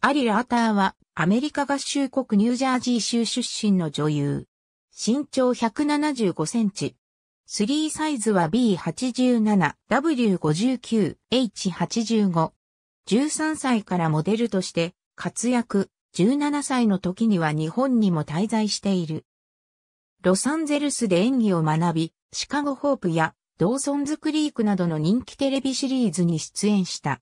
アリ・ラーターはアメリカ合衆国ニュージャージー州出身の女優。身長175センチ。スリーサイズは B87、W59、H85。13歳からモデルとして活躍、17歳の時には日本にも滞在している。ロサンゼルスで演技を学び、シカゴホープやドーソンズクリークなどの人気テレビシリーズに出演した。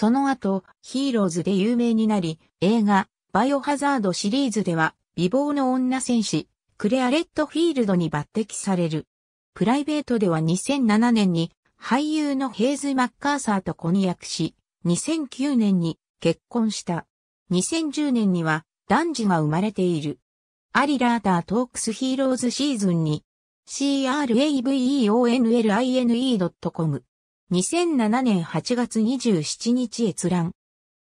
その後、ヒーローズで有名になり、映画、バイオハザードシリーズでは、美貌の女戦士、クレアレットフィールドに抜擢される。プライベートでは2007年に、俳優のヘイズ・マッカーサーと婚約し、2009年に結婚した。2010年には、男児が生まれている。アリラータートークスヒーローズシーズンに craveonline.com 2007年8月27日閲覧。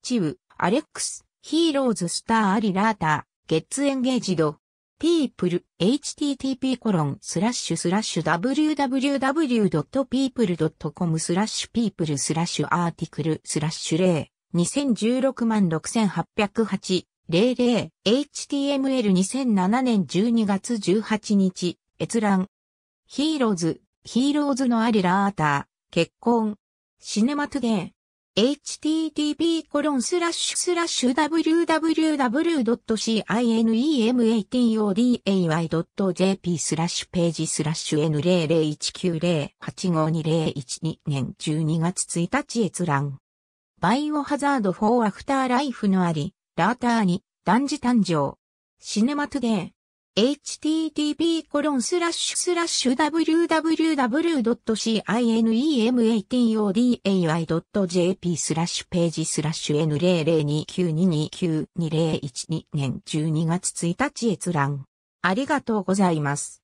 チウ、アレックス、ヒーローズスターアリラーター、ゲッツエンゲージド、ピープル、http コロン、スラッシュスラッシュ www.people.com スラッシュ people スラッシュアーティクル、スラッシュ例、2016万6808、00、html2007 年12月18日、閲覧。ヒーローズ、ヒーローズのアリラーター、結婚。シネマトゥデー http コロンスラッシュスラッシュ www.cinematoday.jp スラッシュページスラッシュ N00190852012 年12月1日閲覧。バイオハザード4アフターライフのあり、ラーターに、断児誕生。シネマトゥデー。http://www.cinemati.jp o d a スラッシュページスラッシュ n00292292012 年12月1日閲覧。ありがとうございます。